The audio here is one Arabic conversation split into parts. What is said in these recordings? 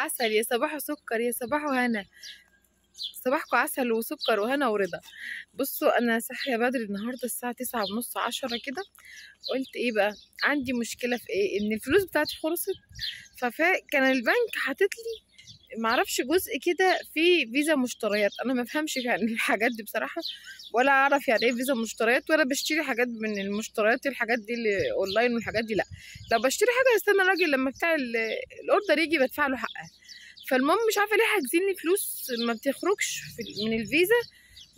عسل يا صباحو سكر يا صباحو هنا صباحكم عسل وسكر وهنا ورضا بصوا انا صاحيه بدري النهارده الساعه تسعة ونص عشرة كده قلت ايه بقى عندي مشكله في ايه ان الفلوس بتاعتي خلصت فكان البنك حاطط لي معرفش جزء كده في فيزا مشتريات انا ما بفهمش يعني الحاجات دي بصراحه ولا اعرف يعني ايه فيزا مشتريات ولا بشتري حاجات من المشتريات الحاجات دي اللي اونلاين والحاجات دي لا لو بشتري حاجه استنى الراجل لما بتاع الاوردر يجي بدفع له حقها فالمهم مش عارفه ليه حاجزين لي فلوس ما بتخرجش من الفيزا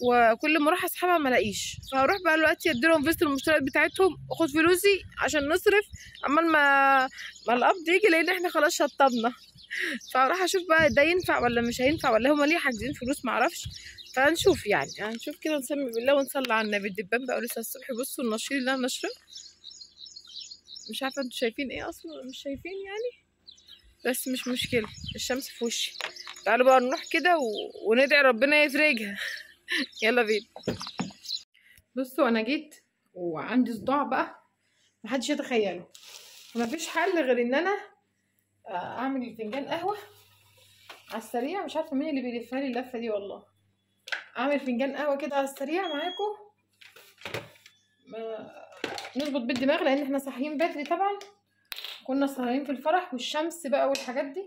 وكل ما اروح اسحبها ما الاقيش فهروح بقى دلوقتي ادي لهم فيزا المشتريات بتاعتهم اخد فلوسي عشان نصرف عمال ما ما القبض يجي لان احنا خلاص شطبنا فهروح اشوف بقى ده ينفع ولا مش هينفع ولا هما ليه حاجزين فلوس معرفش فهنشوف يعني هنشوف كده نسمي بالله ونصلي على النبي الدبان بقى لسه الصبح بصوا النشير اللي انا نشره مش عارفه انتوا شايفين ايه اصلا مش شايفين يعني بس مش مشكله الشمس في وشي تعالوا بقى نروح كده و... وندعي ربنا يفرجها يلا بينا بصوا انا جيت وعندي صداع بقى محدش يتخيله ومفيش حل غير ان انا آه، اعمل فنجان قهوه على السريع مش عارفه مين اللي بيلفها لي اللفه دي والله اعمل فنجان قهوه كده على السريع معاكم نظبط بالدماغ لان احنا صاحيين بدري طبعا كنا صاحيين في الفرح والشمس بقى والحاجات دي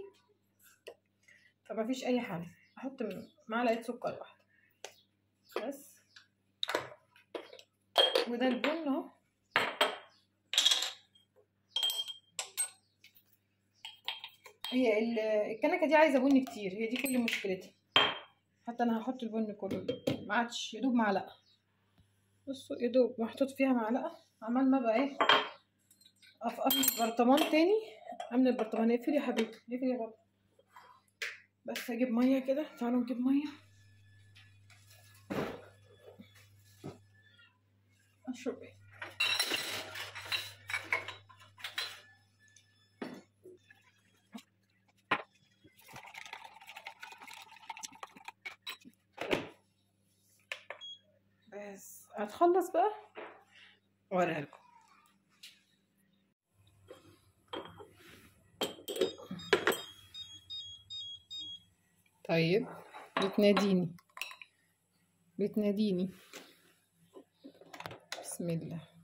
فما فيش اي حاجه احط معلقه سكر واحده بس وده البن اهو هي الكنكه دي عايزه بن كتير هي دي كل مشكلتها حتى انا هحط البن كله ما عادش يدوب معلقه بصوا يدوب محطوط فيها معلقه عمال ما بقى ايه افقف البرطمان تاني امن البرطمان اقفل يا حبيبي اقفل يا بابا بس اجيب ميه كده تعالوا نجيب ميه اشرب ايه هتخلص بقى واوريها لكم طيب بتناديني بتناديني بسم الله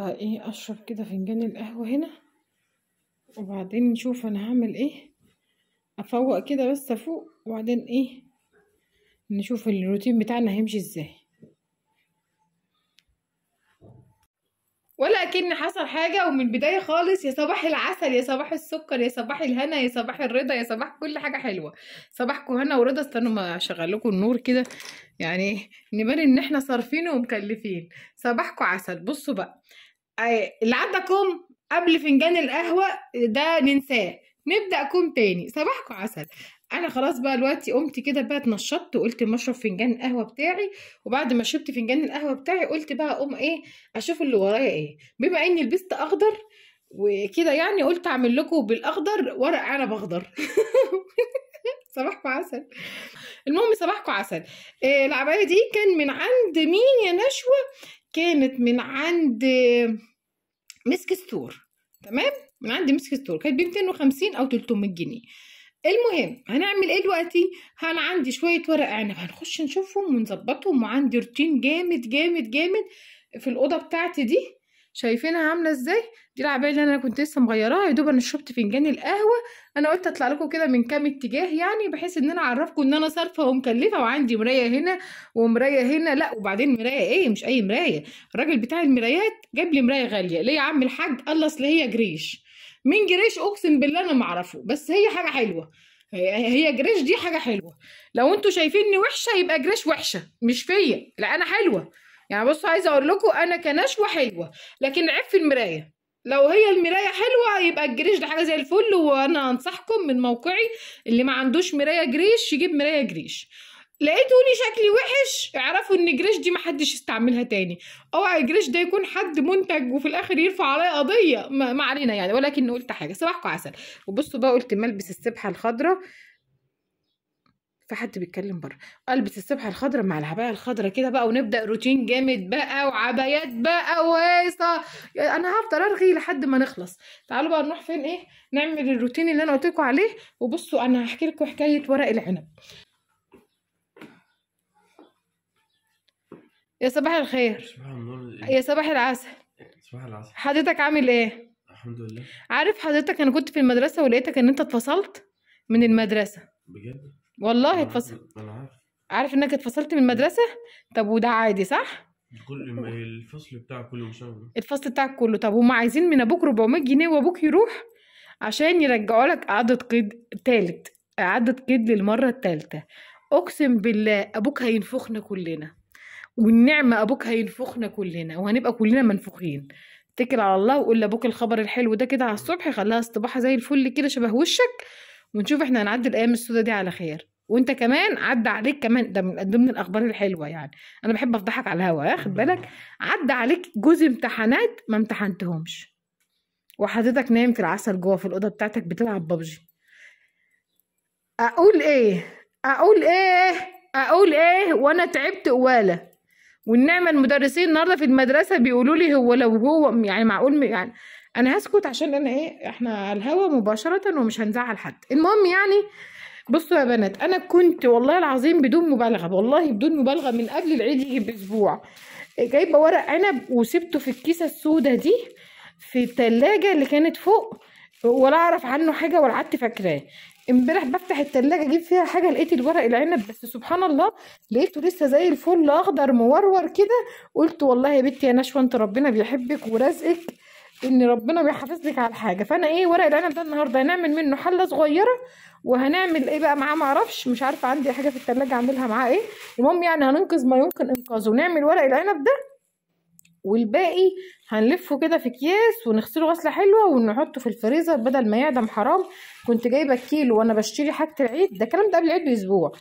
بقى ايه اشرب كده فنجان القهوة هنا وبعدين نشوف انا هعمل ايه افوق كده بس افوق وبعدين ايه نشوف الروتين بتاعنا هيمشي ازاي ولا اكن حصل حاجه ومن البدايه خالص يا صباح العسل يا صباح السكر يا صباح الهنا يا صباح الرضا يا صباح كل حاجه حلوه صباحكم هنا ورضا استنوا ما اشغل النور كده يعني نبان ان احنا صارفين ومكلفين صباحكم عسل بصوا بقى اللي عدى كوم قبل فنجان القهوة ده ننساه نبدأ كوم تاني صباحكم عسل انا خلاص بقى دلوقتي قمت كده بقى اتنشطت وقلت ما اشرب فنجان القهوه بتاعي وبعد ما شربت فنجان القهوه بتاعي قلت بقى اقوم ايه اشوف اللي ورايا ايه بما اني لبست اخضر وكده يعني قلت اعمل لكم بالاخضر ورق عنب اخضر صباحكم عسل المهم صباحكم عسل آه، العبايه دي كان من عند مين يا نشوه كانت من عند مسك ستور تمام من عندي مسك ستور كانت ب 250 او 300 جنيه المهم هنعمل ايه دلوقتي انا عندي شويه ورق عنب هنخش نشوفهم ونظبطهم وعندي روتين جامد جامد جامد في الاوضه بتاعتي دي شايفينها عامله ازاي دي العبايه اللي انا كنت لسه مغيراها يا دوب انا شربت فنجان القهوه انا قلت اطلع لكم كده من كام اتجاه يعني بحيث ان انا اعرفكم ان انا صارفه ومكلفه وعندي مرايه هنا ومرايه هنا لا وبعدين مرايه ايه مش اي مرايه الراجل بتاع المرايات جاب لي مرايه غاليه ليه يا عم الحاج الله اصل هي جريش مين جريش اقسم بالله انا ما اعرفه بس هي حاجه حلوه هي جريش دي حاجه حلوه لو انتوا شايفيني وحشه يبقى جريش وحشه مش فيا لا انا حلوه يعني بصوا عايزه اقول لكم انا كنشوه حلوه لكن عيب في المرايه لو هي المرايه حلوه يبقى الجريش ده حاجه زي الفل وانا انصحكم من موقعي اللي ما عندوش مرايه جريش يجيب مرايه جريش لقيتوني شكلي وحش اعرفوا ان جريش دي محدش يستعملها تاني اوعى الجريش ده يكون حد منتج وفي الاخر يرفع عليا قضيه ما, ما علينا يعني ولكن قلت حاجه صباحكم عسل وبصوا بقى قلت ملبس السبحه الخضراء فحد بيتكلم بره البس السبحة الخضراء مع العباية الخضراء كده بقى ونبدأ روتين جامد بقى وعبايات بقى وهيصة أنا هفضل أرغي لحد ما نخلص تعالوا بقى نروح فين إيه نعمل الروتين اللي أنا قلت لكم عليه وبصوا أنا هحكي لكم حكاية ورق العنب يا صباح الخير يا صباح العسل صباح العسل حضرتك عامل ايه الحمد لله عارف حضرتك انا كنت في المدرسه ولقيتك ان انت اتفصلت من المدرسه بجد والله آه، اتفصل انا عارف عارف انك اتفصلت من المدرسه طب وده عادي صح كل الفصل بتاعك كله مشاغب الفصل بتاعك كله طب هما عايزين من ابوك 400 جنيه وابوك يروح عشان يرجعوا لك اعاده قيد تالت اعاده قيد للمره الثالثه اقسم بالله ابوك هينفخنا كلنا والنعمه ابوك هينفخنا كلنا وهنبقى كلنا منفوخين اتكل على الله وقول لابوك الخبر الحلو ده كده على الصبح خليها اصطباحه زي الفل كده شبه وشك ونشوف احنا هنعدي الايام السوداء دي على خير وانت كمان عدى عليك كمان ده من ضمن الاخبار الحلوه يعني انا بحب افضحك على الهوا خد بالك عدى عليك جزء امتحانات ما امتحنتهمش وحضرتك نايم في العسل جوه في الاوضه بتاعتك بتلعب ببجي اقول ايه اقول ايه اقول ايه وانا تعبت قواله والنعمه المدرسين النهارده في المدرسه بيقولوا لي هو لو هو يعني معقول يعني انا هسكت عشان انا ايه احنا على الهوا مباشره ومش هنزعل حد المهم يعني بصوا يا بنات انا كنت والله العظيم بدون مبالغه والله بدون مبالغه من قبل العيد يجي باسبوع جايبه ورق عنب وسبته في الكيسه السوداء دي في التلاجة اللي كانت فوق ولا اعرف عنه حاجه ولا قعدت فاكراه امبارح بفتح التلاجة اجيب فيها حاجه لقيت الورق العنب بس سبحان الله لقيته لسه زي الفل اخضر مورور كده قلت والله يا بنتي يا نشوى انت ربنا بيحبك ورزقك ان ربنا بيحافظ لك على حاجه فانا ايه ورق العنب ده النهارده هنعمل منه حله صغيره وهنعمل ايه بقى معاه معرفش مش عارفه عندي حاجه في التلاجة اعملها معاه ايه المهم يعني هننقذ ما يمكن انقاذه نعمل ورق العنب ده والباقي هنلفه كده في اكياس ونغسله غسله حلوه ونحطه في الفريزر بدل ما يعدم حرام كنت جايبه الكيلو وانا بشتري حاجه العيد ده الكلام ده قبل العيد باسبوع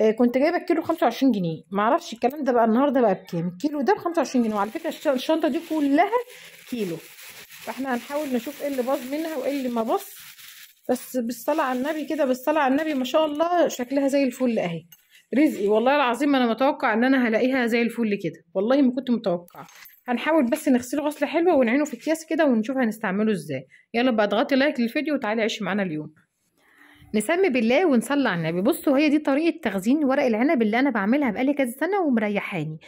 آه كنت جايبه الكيلو ب 25 جنيه معرفش الكلام ده بقى النهارده بقى بكام الكيلو ده ب 25 جنيه وعلى فكره الشنطه دي كلها كيلو فاحنا هنحاول نشوف ايه اللي باظ منها وايه اللي ما باظ بس بالصلاه على النبي كده بالصلاه على النبي ما شاء الله شكلها زي الفل اهي رزقي والله العظيم انا متوقع ان انا هلاقيها زي الفل كده والله ما كنت متوقعه هنحاول بس نغسله غسله حلوه ونعينه في اكياس كده ونشوف هنستعمله ازاي يلا بقى اضغطي لايك للفيديو وتعالي عيشي معانا اليوم نسمي بالله ونصلي على النبي بصوا هي دي طريقه تخزين ورق العنب اللي انا بعملها بقالي كذا سنه ومريحاني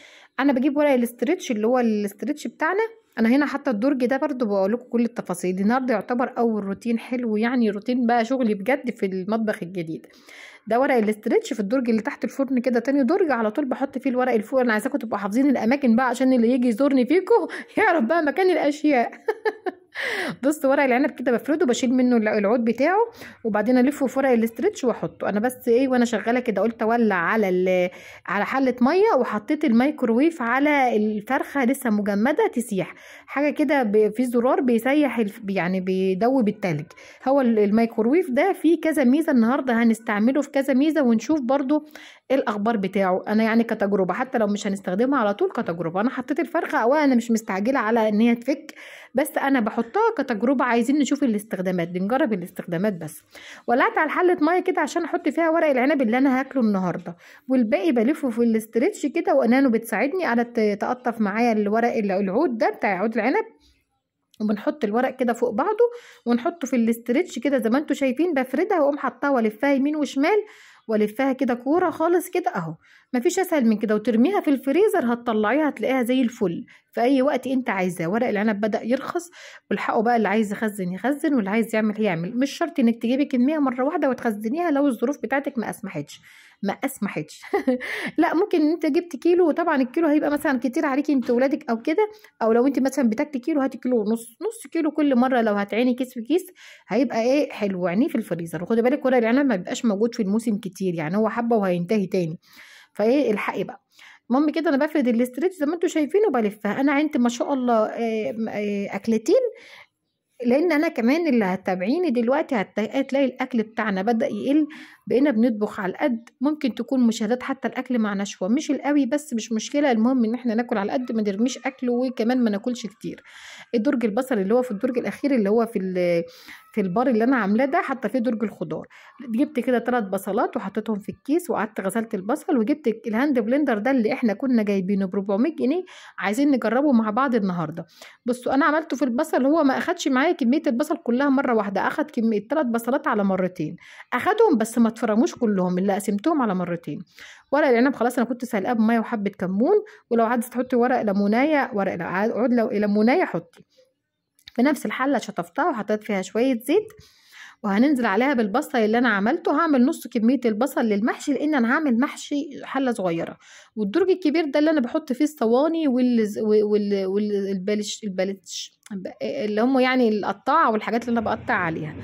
انا بجيب ورق الاسترتش اللي هو الاسترتش بتاعنا انا هنا حتى الدرج ده برضو بقول لكم كل التفاصيل دي النهارده يعتبر اول روتين حلو يعني روتين بقى شغلي بجد في المطبخ الجديد ده ورق الاسترتش في الدرج اللي تحت الفرن كده تاني درج على طول بحط فيه الورق اللي فوق انا عايزاكم تبقوا حافظين الاماكن بقى عشان اللي يجي يزورني فيكم يعرف بقى مكان الاشياء بص ورق العنب كده بفرده بشيل منه العود بتاعه وبعدين الفه في ورق الاسترتش واحطه انا بس ايه وانا شغاله كده قلت اولع على على حله ميه وحطيت الميكروويف على الفرخه لسه مجمده تسيح حاجه كده في زرار بيسيح يعني بيدوب التلج هو الميكروويف ده فيه كذا ميزه النهارده هنستعمله في كذا ميزه ونشوف برده ايه الاخبار بتاعه انا يعني كتجربه حتى لو مش هنستخدمها على طول كتجربه انا حطيت الفرخه او انا مش مستعجله على ان هي تفك بس انا بحطها كتجربه عايزين نشوف الاستخدامات بنجرب الاستخدامات بس ولعت على حله ميه كده عشان احط فيها ورق العنب اللي انا هاكله النهارده والباقي بلفه في الاسترتش كده وانانو بتساعدني على تقطف معايا الورق العود ده بتاع عود العنب وبنحط الورق كده فوق بعضه ونحطه في الاسترتش كده زي ما انتم شايفين بفردها واقوم حطاها والفها يمين وشمال والفها كده كوره خالص كده اهو مفيش اسهل من كده وترميها في الفريزر هتطلعيها هتلاقيها زي الفل في اي وقت انت عايزاه ورق العنب بدا يرخص والحقه بقى اللي عايز يخزن يخزن واللي عايز يعمل يعمل مش شرط انك تجيبي كميه مره واحده وتخزنيها لو الظروف بتاعتك ما اسمحتش ما اسمحتش لا ممكن انت جبت كيلو وطبعا الكيلو هيبقى مثلا كتير عليكي انت ولادك او كده او لو انت مثلا بتاكلي كيلو هاتي كيلو ونص نص كيلو كل مره لو هتعيني كيس في كيس هيبقى ايه حلو عينيه في الفريزر وخدي بالك ورق العنب ما بيبقاش موجود في الموسم كتير يعني هو حبه وهينتهي تاني فايه الحقي بقى المهم كده انا بفرد الاسترتش زي ما انتم شايفين وبلفها انا عندي ما شاء الله آه، آه، اكلتين لان انا كمان اللي هتابعيني دلوقتي هتلاقي الاكل بتاعنا بدا يقل بقينا بنطبخ على القد ممكن تكون مشاهدات حتى الاكل مع نشوه مش القوي بس مش مشكله المهم ان احنا ناكل على قد ما نرميش اكل وكمان ما ناكلش كتير الدرج البصل اللي هو في الدرج الاخير اللي هو في في البار اللي انا عاملاه ده حاطه فيه درج الخضار جبت كده ثلاث بصلات وحطيتهم في الكيس وقعدت غسلت البصل وجبت الهاند بلندر ده اللي احنا كنا جايبينه ب 400 جنيه عايزين نجربه مع بعض النهارده بصوا انا عملته في البصل هو ما اخدش معايا كميه البصل كلها مره واحده اخد كميه ثلاث بصلات على مرتين اخدهم بس ما تفرموش كلهم اللي قسمتهم على مرتين ورق العنب خلاص انا كنت سلقاه بميه وحبه كمون ولو عايزه تحطي ورق ليمونيه ورق عود لو ليمونيه حطي في نفس الحله شطفتها وحطيت فيها شويه زيت وهننزل عليها بالبصل اللي انا عملته هعمل نص كميه البصل للمحشي لان انا هعمل محشي حله صغيره والدرج الكبير ده اللي انا بحط فيه الصواني والبلش البلش اللي هم يعني القطاعه والحاجات اللي انا بقطع عليها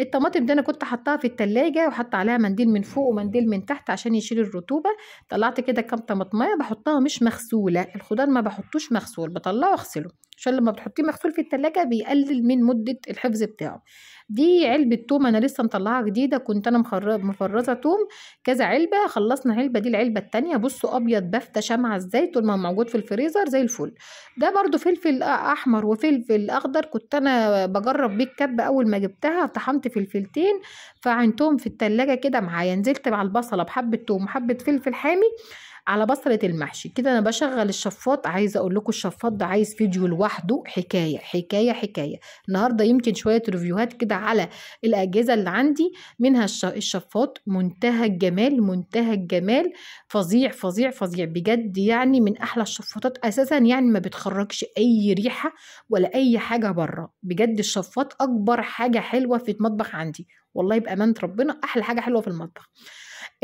الطماطم دي انا كنت حطاها في التلاجة وحط عليها منديل من فوق ومنديل من تحت عشان يشيل الرطوبه طلعت كده كام طماطمية بحطها مش مغسوله الخضار ما بحطوش مغسول بطلعه واغسله عشان لما بتحطيه مغسول في التلاجة بيقلل من مدة الحفظ بتاعه دي علبة توم أنا لسه مطلعها جديدة كنت أنا مفرزة توم كذا علبة خلصنا علبة دي العلبة التانية بصوا أبيض بفتة شمعة ازاي طول ما موجود في الفريزر زي الفل ده برضو فلفل أحمر وفلفل أخضر كنت أنا بجرب بيه الكب أول ما جبتها طحنت فلفلتين فعنتهم في التلاجة كده معايا نزلت مع البصلة بحبة توم وحبة فلفل حامي على بصلة المحشي كده أنا بشغل الشفاط عايزة أقول لكم الشفاط ده عايز فيديو لوحده حكاية حكاية حكاية النهاردة يمكن شوية ريفيوهات كده على الأجهزة اللي عندي منها الشفاط منتهى الجمال منتهى الجمال فظيع فظيع فظيع بجد يعني من أحلى الشفاطات أساسا يعني ما بتخرجش أي ريحة ولا أي حاجة بره بجد الشفاط أكبر حاجة حلوة في المطبخ عندي والله بأمانة ربنا أحلى حاجة حلوة في المطبخ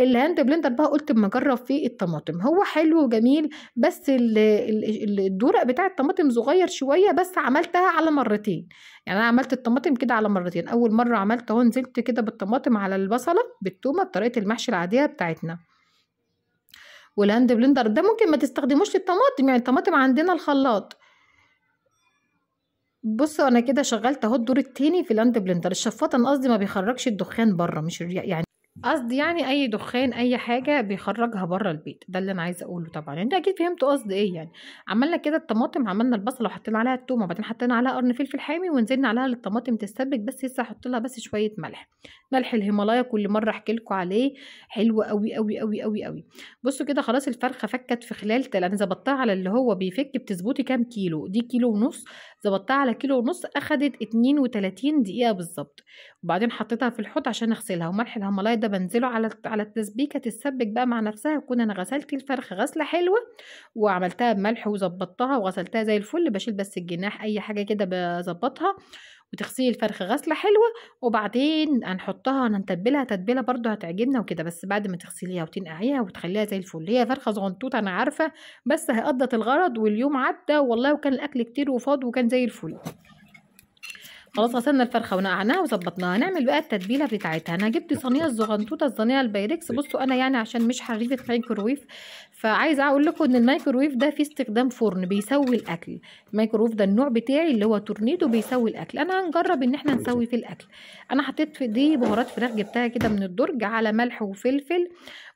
الهاند بلندر بقى قلت اما اجرب فيه الطماطم هو حلو وجميل بس الدورق بتاع الطماطم صغير شويه بس عملتها على مرتين يعني انا عملت الطماطم كده على مرتين اول مره عملت اهو نزلت كده بالطماطم على البصله بالتومه بطريقه المحشي العاديه بتاعتنا والهاند بلندر ده ممكن ما تستخدموش للطماطم يعني الطماطم عندنا الخلاط بصوا انا كده شغلت اهو الدور التاني في الهاند بلندر الشفاطه انا قصدي ما بيخرجش الدخان بره مش يعني قصدي يعني اي دخان اي حاجه بيخرجها بره البيت ده اللي انا عايزه اقوله طبعا انت اكيد فهمتوا قصدي ايه يعني عملنا كده الطماطم عملنا البصله وحطينا عليها التومه وبعدين حطينا عليها قرن فلفل حامي ونزلنا عليها للطماطم تتسبك بس لسه هحط لها بس شويه ملح ملح الهيمالايا كل مره احكي لكم عليه حلو قوي قوي قوي قوي قوي بصوا كده خلاص الفرخه فكت في خلال تل انا ظبطتها على اللي هو بيفك بتظبطي كام كيلو دي كيلو ونص ظبطتها على كيلو ونص اخدت 32 دقيقه بالظبط وبعدين حطيتها في الحوض عشان اغسلها وملح الهيمالايا ده بنزله على على التسبيكه تتسبك بقى مع نفسها اكون انا غسلت الفرخ غسله حلوه وعملتها بملح وظبطتها وغسلتها زي الفل بشيل بس الجناح اي حاجه كده بظبطها وتغسلي الفرخ غسله حلوه وبعدين هنحطها هنتبلها تتبيله برده هتعجبنا وكده بس بعد ما تغسليها وتنقعيها وتخليها زي الفل هي فرخه صغنطوطه انا عارفه بس هي قضت الغرض واليوم عدى والله وكان الاكل كتير وفاض وكان زي الفل خلاص غسلنا الفرخه ونقعناها وظبطناها نعمل بقى التتبيله بتاعتها انا جبت صينيه الزغنطوطه الصينيه البايركس بصوا انا يعني عشان مش حريفه مايكروويف فعايزه اقول لكم ان الميكروويف ده فيه استخدام فرن بيسوي الاكل الميكروويف ده النوع بتاعي اللي هو تورنيدو بيسوي الاكل انا هنجرب ان احنا نسوي في الاكل انا حطيت في دي بهارات فراخ جبتها كده من الدرج على ملح وفلفل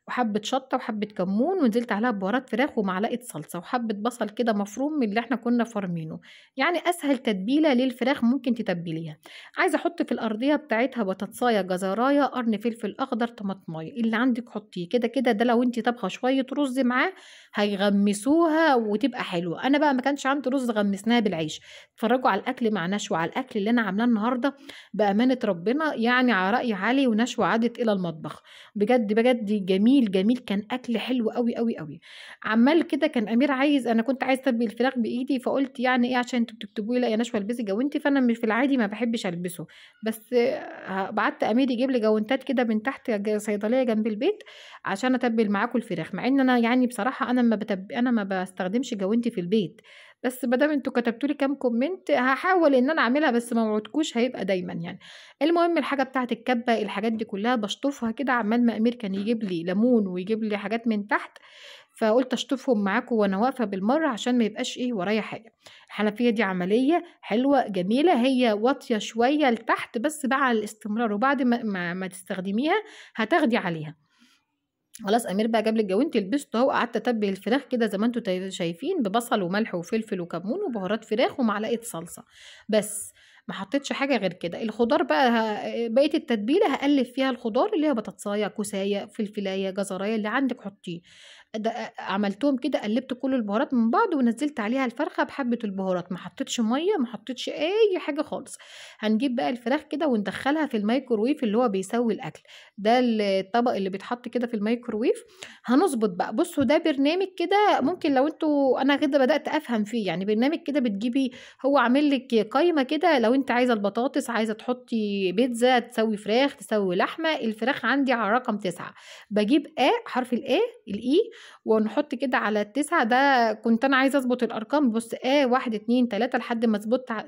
وحبة شطة وحبة كمون ونزلت عليها بهارات فراخ ومعلقة صلصة وحبة بصل كده مفروم من اللي احنا كنا فارمينه يعني أسهل تتبيلة للفراخ ممكن تتبليها عايزة أحط في الأرضية بتاعتها بطاطساية جزراية قرن فلفل أخضر طماطماية اللي عندك حطيه كده كده ده لو انت طبخة شوية رز معاه هيغمسوها وتبقى حلوة أنا بقى ما كانش عندي رز غمسناها بالعيش اتفرجوا على الأكل مع نشوة على الأكل اللي أنا عاملاه النهاردة بأمانة ربنا يعني على رأي علي ونشوة عادت إلى المطبخ بجد بجد جميل جميل جميل كان اكل حلو قوي قوي قوي عمال كده كان امير عايز انا كنت عايز اتبل الفراخ بايدي فقلت يعني ايه عشان انتوا بتكتبوا لي لا يا نشوى البسي جوانتي فانا مش في العادي ما بحبش البسه بس بعت امير يجيب لي جوانتات كده من تحت صيدليه جنب البيت عشان اتبل معاكم الفراخ مع ان انا يعني بصراحه انا ما بتب... انا ما بستخدمش جوانتي في البيت بس ما دام انتوا كتبتوا لي كام كومنت هحاول ان انا اعملها بس ما وعدكوش هيبقى دايما يعني المهم الحاجه بتاعه الكبه الحاجات دي كلها بشطفها كده عمال ما امير كان يجيب لي ليمون ويجيب لي حاجات من تحت فقلت اشطفهم معاكم وانا واقفه بالمره عشان ما يبقاش ايه ورايا حاجه الحنفيه دي عمليه حلوه جميله هي واطيه شويه لتحت بس على الاستمرار وبعد ما, ما, ما تستخدميها هتاخدي عليها خلاص امير بقى جاب لي الجو انت لبسته اهو قعدت اتبل الفراخ كده زي ما انتوا شايفين ببصل وملح وفلفل وكمون وبهارات فراخ ومعلقه صلصه بس ما حطيتش حاجه غير كده الخضار بقى بقيه التتبيله هقلب فيها الخضار اللي هي بطاطسايه كوسايه فلفلايه جزرايه اللي عندك حطيه ده عملتهم كده قلبت كل البهارات من بعض ونزلت عليها الفرخه بحبه البهارات ما حطيتش ميه ما حطيتش اي حاجه خالص هنجيب بقى الفراخ كده وندخلها في الميكروويف اللي هو بيسوي الاكل ده الطبق اللي بيتحط كده في الميكروويف هنظبط بقى بصوا ده برنامج كده ممكن لو انتوا انا كده بدات افهم فيه يعني برنامج كده بتجيبي هو عامل لك قايمه كده لو انت عايزه البطاطس عايزه تحطي بيتزا تسوي فراخ تسوي لحمه الفراخ عندي على رقم تسعة بجيب ا حرف الاي الاي ونحط كده على التسعة ده كنت أنا عايزة أظبط الأرقام بص آه واحد اتنين تلاتة لحد ما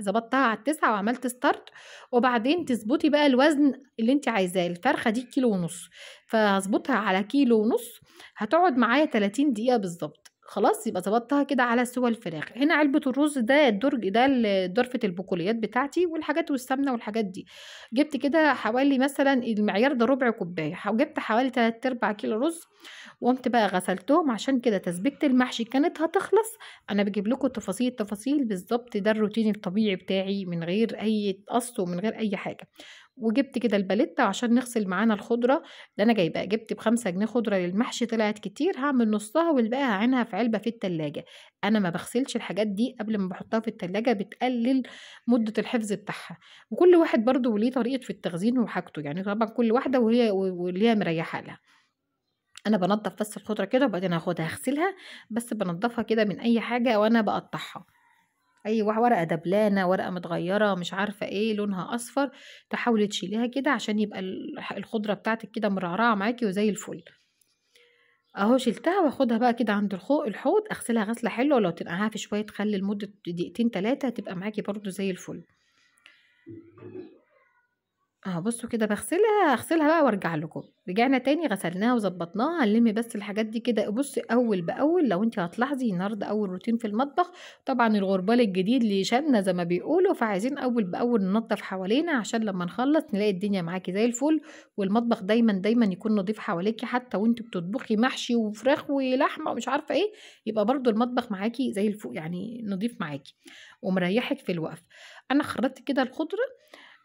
ظبطتها على التسعة وعملت ستارت وبعدين تظبطي بقى الوزن اللي أنت عايزاه الفرخة دي كيلو ونص فهظبطها على كيلو ونص هتقعد معايا تلاتين دقيقة بالظبط خلاص يبقى ظبطتها كده على سوى الفراخ هنا علبه الرز ده الدرج ده درفه البقوليات بتاعتي والحاجات والسمنه والحاجات دي جبت كده حوالي مثلا المعيار ده ربع كوبايه جبت حوالي 3 اربع كيلو رز وقمت بقى غسلتهم عشان كده تسبيكه المحشي كانت هتخلص انا بجيب لكم تفاصيل التفاصيل بالظبط ده الروتين الطبيعي بتاعي من غير اي قص ومن غير اي حاجه وجبت كده الباليتا عشان نغسل معانا الخضرة اللي أنا جايباها جبت بخمسة جنيه خضرة للمحشي طلعت كتير هعمل نصها والباقي هعينها في علبة في التلاجة أنا ما بغسلش الحاجات دي قبل ما بحطها في التلاجة بتقلل مدة الحفظ بتاعها وكل واحد برضه وليه طريقة في التخزين وحاجته يعني طبعا كل واحدة وهي وليها مريحة لها انا بنضف بس الخضره كده وبعدين هاخدها اغسلها بس بنضفها كده من اي حاجه وانا بقطعها اي ورقه دبلانه ورقه متغيره مش عارفه ايه لونها اصفر تحاولي تشيليها كده عشان يبقى الخضره بتاعتك كده مرعرعه معاكي وزي الفل اهو شلتها واخدها بقى كده عند الحوض اغسلها غسله حلوه ولو تنقعها في شويه خل لمده دقيقتين ثلاثه تبقى معاكي برده زي الفل آه بصوا كده بغسلها اغسلها بقى وارجع لكم رجعنا تاني غسلناها وظبطناها هنلم بس الحاجات دي كده بصي اول باول لو انت هتلاحظي النهارده اول روتين في المطبخ طبعا الغربال الجديد اللي شالنا زي ما بيقولوا فعايزين اول باول ننظف حوالينا عشان لما نخلص نلاقي الدنيا معاكي زي الفل والمطبخ دايما دايما يكون نظيف حواليكي حتى وانت بتطبخي محشي وفراخ ولحمه ومش عارفه ايه يبقى برضو المطبخ معاكي زي الفل يعني نظيف معاكي ومريحك في الوقف انا خرجت كده الخضره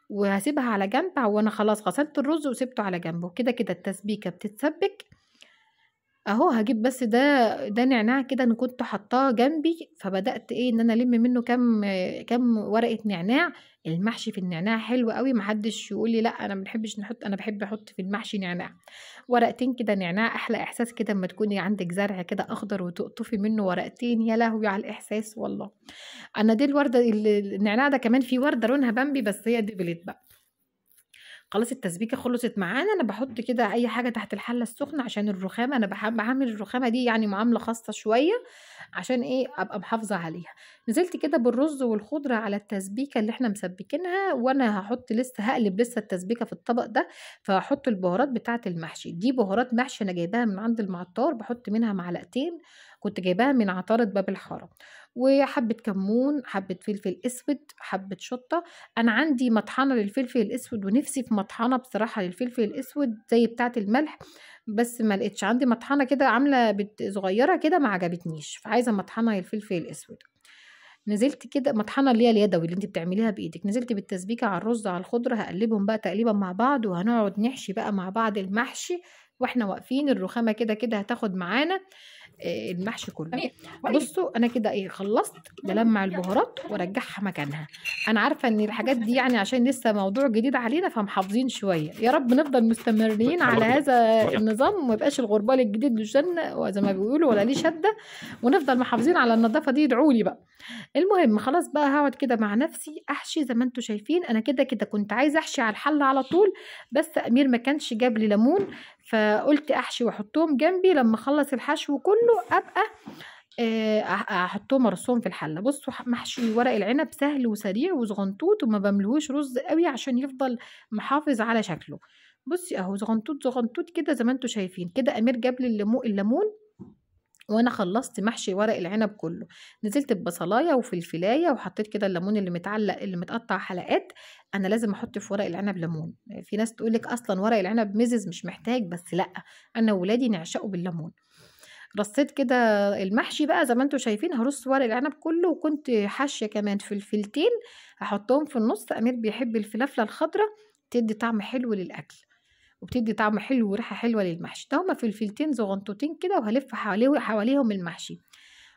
وهسيبها على جنب وانا خلاص غسلت الرز وسبته على جنبه كده كده التسبيكه بتتسبك أهو هجيب بس ده ده نعناع كده أنا كنت حاطاه جنبي، فبدأت إيه، إن أنا ألِم منّه كام كام ورقة نعناع، المحشي في النعناع حلو أوي محدش يقول لي لأ أنا ما بنحبّش نحُط أنا بحب أحُط في المحشي نعناع، ورقتين كده نعناع أحلى إحساس كده أمّا تكوني عندِك زرع كده أخضر وتقطفي منّه ورقتين، يا لهوي على الإحساس والله، أنا دي الوردة النعناع ده كمان في وردة لونها بامبي بس هي دبلِت بقى. خلاص التسبيكه خلصت معانا انا بحط كده اي حاجه تحت الحله السخنه عشان الرخامه انا بعمل الرخامه دي يعني معامله خاصه شويه عشان ايه ابقى محافظه عليها نزلت كده بالرز والخضره على التسبيكه اللي احنا مسبكينها وانا هحط لسه هقلب لسه التسبيكه في الطبق ده فهحط البهارات بتاعه المحشي دي بهارات محشي انا جايباها من عند المعطار بحط منها معلقتين كنت جايباها من عطاره باب الحاره وحبة كمون حبة فلفل اسود حبة شطة انا عندي مطحنة للفلفل الاسود ونفسي في مطحنة بصراحة للفلفل الاسود زي بتاعة الملح بس ما لقيتش عندي مطحنة كده عاملة صغيرة كده ما عجبتنيش فعايزة مطحنة للفلفل الاسود نزلت كده مطحنه اللي هي اليدوي اللي انت بتعمليها بايدك نزلت بالتسبيكه على الرز على الخضره هقلبهم بقى تقليبا مع بعض وهنقعد نحشي بقى مع بعض المحشي واحنا واقفين الرخامه كده كده هتاخد معانا آه، المحشي كله طيب. بصوا انا كده ايه خلصت بلمع البهارات وارجعها مكانها انا عارفه ان الحاجات دي يعني عشان لسه موضوع جديد علينا فمحافظين شويه يا رب نفضل مستمرين على هذا النظام وما يبقاش الغربال الجديد للجنه وزي ما بيقولوا ولا ليه شده ونفضل محافظين على النظافه دي ادعوا لي بقى المهم خلاص بقى هقعد كده مع نفسي احشي زي ما انتم شايفين انا كده كده كنت عايزه احشي على الحله على طول بس امير ما كانش جاب لي ليمون فقلت احشي واحطهم جنبي لما اخلص الحشو كله ابقى آه، احطهم ارصهم في الحله بصوا محشي ورق العنب سهل وسريع وزغنطوط وما بملهوش رز قوي عشان يفضل محافظ على شكله بصي اهو زغنطوط زغنطوط كده زي ما انتم شايفين كده امير جاب لي الليمون وانا خلصت محشي ورق العنب كله نزلت ببصلايه وفلفلايه وحطيت كده الليمون اللي متعلق اللي متقطع حلقات انا لازم احط في ورق العنب ليمون في ناس تقول لك اصلا ورق العنب مزز مش محتاج بس لا انا وولادي نعشقه بالليمون رصيت كده المحشي بقى زي ما انتم شايفين هرص ورق العنب كله وكنت حاشيه كمان فلفلتين احطهم في النص امير بيحب الفلافله الخضراء تدي طعم حلو للاكل وبتدي طعم حلو وريحه حلوه للمحشي ده هما فلفلتين زغنطوتين كده وهلف حواليه حواليهم المحشي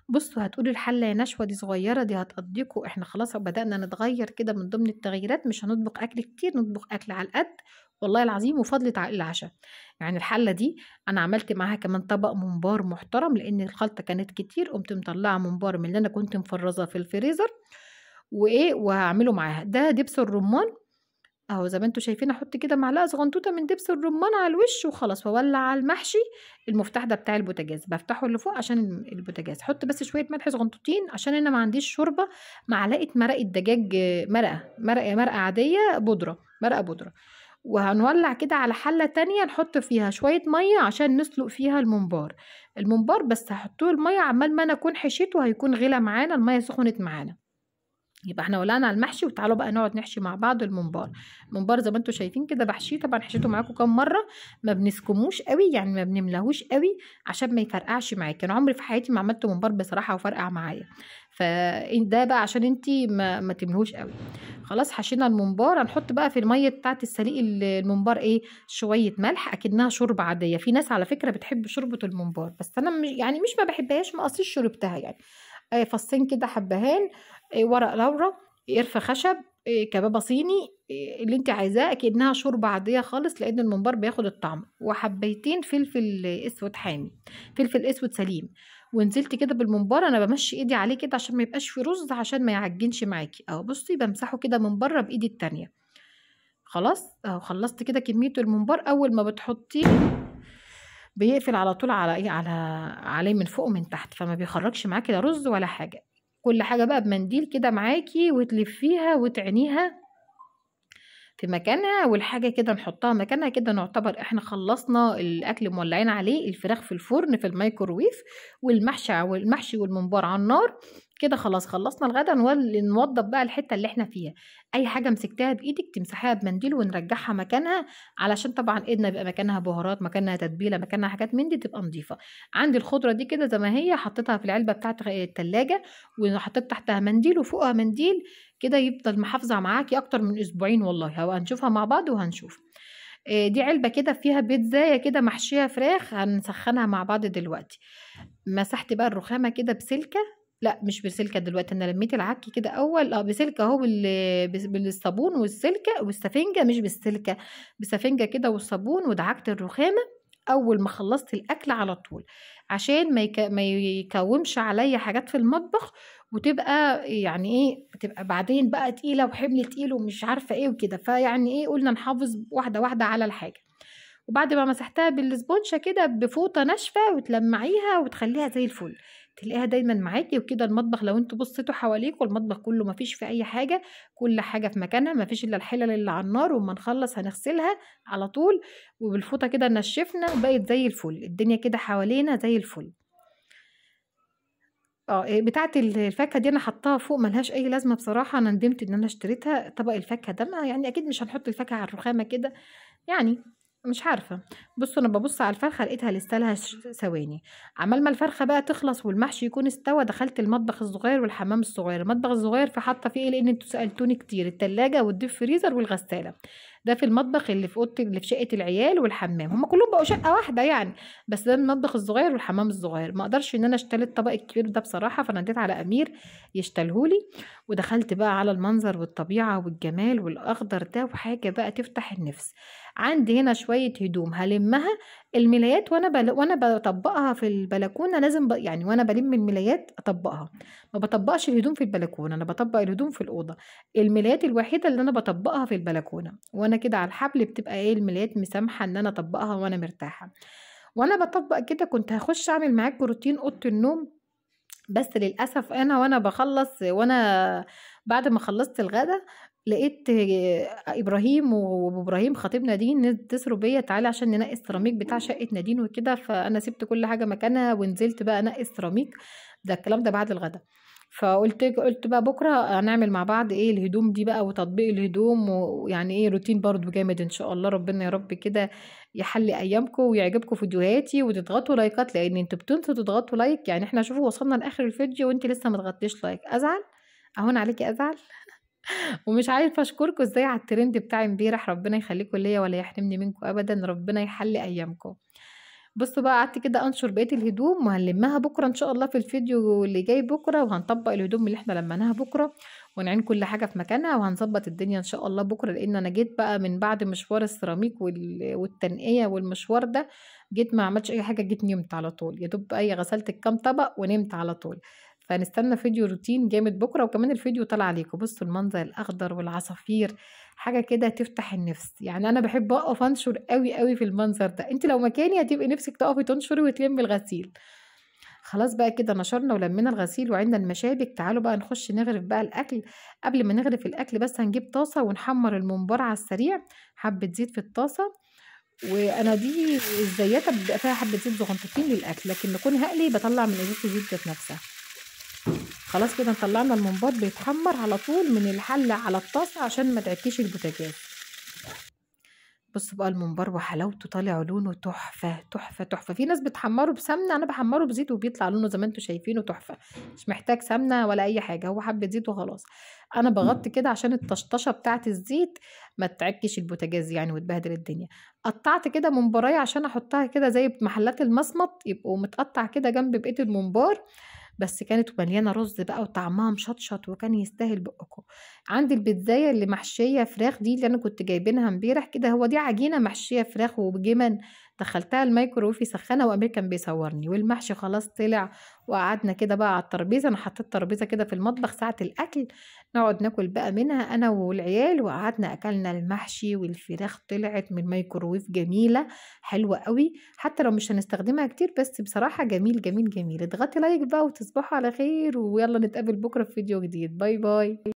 بصوا هتقولوا الحله يا نشوه دي صغيره دي هتقضيكوا احنا خلاص بدانا نتغير كده من ضمن التغييرات مش هنطبخ اكل كتير نطبخ اكل على القد والله العظيم وفضلت على العشاء يعني الحله دي انا عملت معاها كمان طبق ممبار محترم لان الخلطه كانت كتير قمت مطلعه ممبار من اللي انا كنت مفرزه في الفريزر وايه وهعمله معاها ده دبس الرمان اهو زي ما انتوا شايفين احط كده معلقه صغنطوطه من دبس الرمان على الوش وخلاص واولع على المحشي المفتاح ده بتاع البوتاجاز بفتحه اللي فوق عشان البوتاجاز احط بس شويه ملح صغنطوطين عشان انا ما عنديش شوربه معلقه مرقه دجاج مرقه مرقه مرقه عاديه بودره مرقه بودره وهنولع كده على حلة تانية نحط فيها شوية مية عشان نسلق فيها الممبار الممبار بس هحطوه المية عمال ما انا اكون حشيته هيكون غلى معانا المية سخنت معانا يبقى احنا ولعنا على المحشي وتعالوا بقى نقعد نحشي مع بعض الممبار الممبار زي ما انتم شايفين كده بحشيه طبعا حشيته معاكم كام مره ما بنسكموش قوي يعني ما بنملاهوش قوي عشان ما يفرقعش معاك انا عمري في حياتي ما عملت ممبار بصراحه وفرقع معايا فده بقى عشان انت ما, ما تملهوش قوي خلاص حشينا الممبار هنحط بقى في الميه بتاعه السليق الممبار ايه شويه ملح اكنها شوربه عاديه في ناس على فكره بتحب شوربه الممبار بس انا مش يعني مش ما بحبهاش ما قصيش شربتها يعني آه، فصين كده حبهان إيه، ورق لورا قرفة خشب إيه، كبابة صيني إيه، اللي انت عايزاه اكنها شوربة عادية خالص لان الممبار بياخد الطعم وحبيتين فلفل اسود حامي فلفل اسود سليم ونزلت كده بالممبار انا بمشي ايدي عليه كده عشان ما يبقاش فيه رز عشان ما يعجنش معاكي اهو بصي بمسحه كده من بره بايدي التانية خلاص اهو خلصت كده كمية الممبار اول ما بتحطيه بيقفل على طول على ايه على عليه من فوق ومن تحت فما بيخرجش معاكي لا رز ولا حاجه كل حاجة بقى بمنديل كده معاكي وتلفيها وتعينيها في مكانها والحاجة كده نحطها مكانها كده نعتبر احنا خلصنا الأكل مولعين عليه الفراخ في الفرن في الميكروويف والمحشي والمحشي والممبار على النار كده خلاص خلصنا الغدا نوضب بقى الحته اللي احنا فيها اي حاجه مسكتها بايدك تمسحيها بمنديل ونرجعها مكانها علشان طبعا ايدنا يبقى مكانها بهارات مكانها تتبيله مكانها حاجات من دي تبقى نظيفه عندي الخضره دي كده زي ما هي حطيتها في العلبه بتاعت الثلاجه وحطيت تحتها منديل وفوقها منديل كده يفضل محافظة معاكي أكتر من أسبوعين والله هنشوفها مع بعض وهنشوف آه، دي علبة كده فيها بيتزاية كده محشية فراخ هنسخنها مع بعض دلوقتي مسحت بقى الرخامة كده بسلكة لا مش بسلكة دلوقتي أنا لميت العك كده أول اه بسلكة أهو بالصابون والسلكة والسفنجة مش بالسلكة بسفنجة كده والصابون ودعكت الرخامة اول ما خلصت الاكل على طول عشان ما, ما يكومش عليا حاجات في المطبخ وتبقى يعني ايه بتبقى بعدين بقى تقيله وحمل تقيل ومش عارفه ايه وكده فيعني ايه قلنا نحافظ واحده واحده على الحاجه وبعد ما مسحتها بالسبونشة كده بفوطة ناشفة وتلمعيها وتخليها زي الفل تلاقيها دايما معاكي وكده المطبخ لو انتوا بصيتوا حواليكوا المطبخ كله مفيش فيه اي حاجة كل حاجة في مكانها مفيش الا الحلل اللي على النار وما نخلص هنغسلها على طول وبالفوطة كده نشفنا وبقت زي الفل الدنيا كده حوالينا زي الفل اه إيه، بتاعة الفاكهة دي أنا حطاها فوق ملهاش أي لازمة بصراحة أنا ندمت إن أنا اشتريتها طبق الفاكهة ده ما يعني أكيد مش هنحط الفاكهة على الرخامة كده يعني مش عارفه بص انا ببص على الفرخه لقيتها لسه لها ثواني عمال ما الفرخه بقى تخلص والمحشي يكون استوى دخلت المطبخ الصغير والحمام الصغير المطبخ الصغير في حاطه فيه ايه لان انتوا سالتوني كتير التلاجة والديب فريزر والغساله ده في المطبخ اللي في اوضه اللي في شقه العيال والحمام هما كلهم بقوا شقه واحده يعني بس ده المطبخ الصغير والحمام الصغير ما اقدرش ان انا اشتري الطبق الكبير ده بصراحه اديت على امير يشتلهولي ودخلت بقى على المنظر والطبيعه والجمال والاخضر ده وحاجه بقى تفتح النفس عندي هنا شويه هدوم هلمها الملايات وانا بل... وانا بطبقها في البلكونه لازم ب... يعني وانا بلم الملايات اطبقها ما بطبقش الهدوم في البلكونه انا بطبق الهدوم في الاوضه الملايات الوحيده اللي انا بطبقها في البلكونه وانا كده على الحبل بتبقى ايه الملايات مسامحه ان انا اطبقها وانا مرتاحه وانا بطبق كده كنت هخش اعمل معاك روتين اوضه النوم بس للاسف انا وانا بخلص وانا بعد ما خلصت الغدا لقيت ابراهيم وابو ابراهيم خطيب نادين اتصلوا بيا تعالى عشان ننقي السيراميك بتاع شقه نادين وكده فانا سبت كل حاجه مكانها ونزلت بقى انقي السيراميك ده الكلام ده بعد الغدا فقلت قلت بقى بكره هنعمل مع بعض ايه الهدوم دي بقى وتطبيق الهدوم ويعني ايه روتين برضو جامد ان شاء الله ربنا يا رب كده يحلي ايامكم ويعجبكم فيديوهاتي وتضغطوا لايكات لان انتوا بتنسوا تضغطوا لايك يعني احنا شوفوا وصلنا لاخر الفيديو وانت لسه ما لايك ازعل اهون عليكي ازعل ومش عارفه اشكركم ازاي على الترند بتاع امبارح ربنا يخليكم ليا ولا يحرمني منكم ابدا ربنا يحلي ايامكم بصوا بقى قعدت كده انشر بقيه الهدوم وهنلمها بكره ان شاء الله في الفيديو اللي جاي بكره وهنطبق الهدوم اللي احنا لمناها بكره ونعين كل حاجه في مكانها وهنظبط الدنيا ان شاء الله بكره لان انا جيت بقى من بعد مشوار السيراميك والتنقيه والمشوار ده جيت ما عملتش اي حاجه جيت نمت على طول يا دوب اي غسلت الكام طبق ونمت على طول فنستنى فيديو روتين جامد بكره وكمان الفيديو طالع عليكم بصوا المنظر الاخضر والعصافير حاجه كده تفتح النفس يعني انا بحب اقف انشر قوي قوي في المنظر ده انت لو مكاني هتبقي نفسك تقفي تنشري وتلمي الغسيل خلاص بقى كده نشرنا ولمينا الغسيل وعندنا المشابك تعالوا بقى نخش نغرف بقى الاكل قبل ما نغرف الاكل بس هنجيب طاسه ونحمر الممبار على السريع حبه زيت في الطاسه وانا دي الزياته بيبقى فيها حبه زيت صغنطتين للاكل لكن نكون هقلي بطلع من ازازه الزيت نفسها خلاص كده طلعنا الممبار بيتحمر على طول من الحله على الطاسه عشان ما تعكيش البوتاجاز بص بقى الممبار وحلاوته طالع لونه تحفه تحفه تحفه في ناس بتحمره بسمنه انا بحمره بزيت وبيطلع لونه زي ما انتم شايفينه تحفه مش محتاج سمنه ولا اي حاجه هو حبه زيت وخلاص انا بغطي كده عشان الطشطشه بتاعت الزيت ما تعكش البوتاجاز يعني وتبهدل الدنيا قطعت كده ممبرايه عشان احطها كده زي محلات المصمت يبقوا متقطع كده جنب بقيه الممبار بس كانت مليانه رز بقى وطعمها مشطشط وكان يستاهل بقكم عندي البيتزايه اللي محشيه فراخ دي اللي انا كنت جايبينها امبارح كده هو دي عجينه محشيه فراخ وجمن دخلتها الميكروويف يسخنها وامير كان بيصورني والمحشي خلاص طلع وقعدنا كده بقى على الترابيزه انا حطيت ترابيزه كده في المطبخ ساعه الاكل نقعد ناكل بقى منها انا والعيال وقعدنا اكلنا المحشي والفراخ طلعت من الميكروويف جميله حلوه قوي حتى لو مش هنستخدمها كتير بس بصراحه جميل جميل جميل اضغطي لايك بقى وتصبحوا على خير ويلا نتقابل بكره في فيديو جديد باي باي